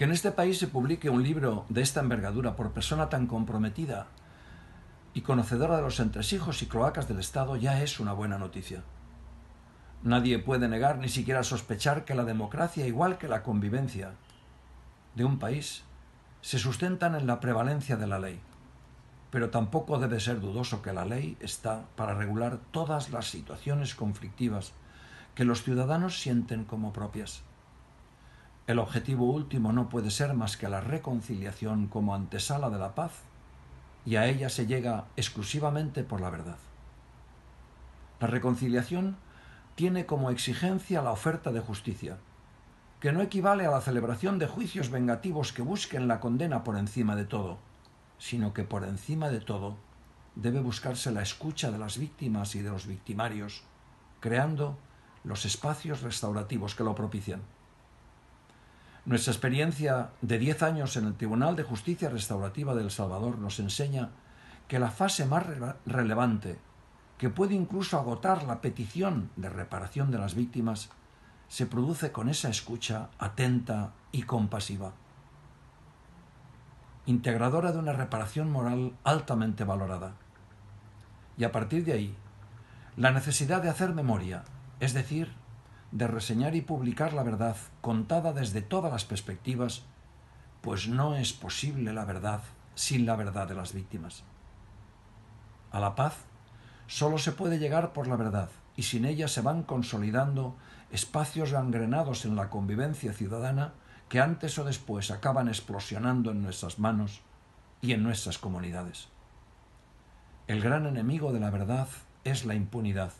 que en este país se publique un libro de esta envergadura por persona tan comprometida y conocedora de los entresijos y cloacas del Estado ya es una buena noticia. Nadie puede negar ni siquiera sospechar que la democracia, igual que la convivencia de un país, se sustentan en la prevalencia de la ley. Pero tampoco debe ser dudoso que la ley está para regular todas las situaciones conflictivas que los ciudadanos sienten como propias el objetivo último no puede ser más que la reconciliación como antesala de la paz, y a ella se llega exclusivamente por la verdad. La reconciliación tiene como exigencia la oferta de justicia, que no equivale a la celebración de juicios vengativos que busquen la condena por encima de todo, sino que por encima de todo debe buscarse la escucha de las víctimas y de los victimarios, creando los espacios restaurativos que lo propician. Nuestra experiencia de 10 años en el Tribunal de Justicia Restaurativa del El Salvador nos enseña que la fase más relevante, que puede incluso agotar la petición de reparación de las víctimas, se produce con esa escucha atenta y compasiva, integradora de una reparación moral altamente valorada. Y a partir de ahí, la necesidad de hacer memoria, es decir, de reseñar y publicar la verdad contada desde todas las perspectivas, pues no es posible la verdad sin la verdad de las víctimas. A la paz solo se puede llegar por la verdad y sin ella se van consolidando espacios gangrenados en la convivencia ciudadana que antes o después acaban explosionando en nuestras manos y en nuestras comunidades. El gran enemigo de la verdad es la impunidad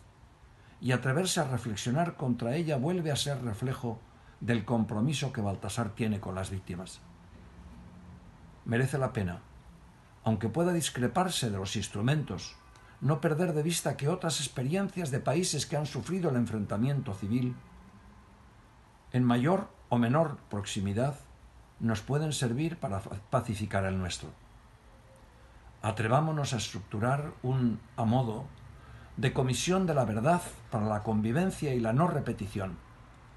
y atreverse a reflexionar contra ella vuelve a ser reflejo del compromiso que Baltasar tiene con las víctimas. Merece la pena, aunque pueda discreparse de los instrumentos, no perder de vista que otras experiencias de países que han sufrido el enfrentamiento civil, en mayor o menor proximidad, nos pueden servir para pacificar el nuestro. Atrevámonos a estructurar un a modo de Comisión de la Verdad para la Convivencia y la No Repetición,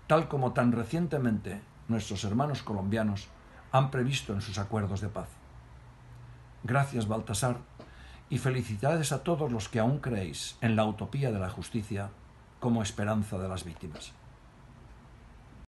tal como tan recientemente nuestros hermanos colombianos han previsto en sus acuerdos de paz. Gracias, Baltasar, y felicidades a todos los que aún creéis en la utopía de la justicia como esperanza de las víctimas.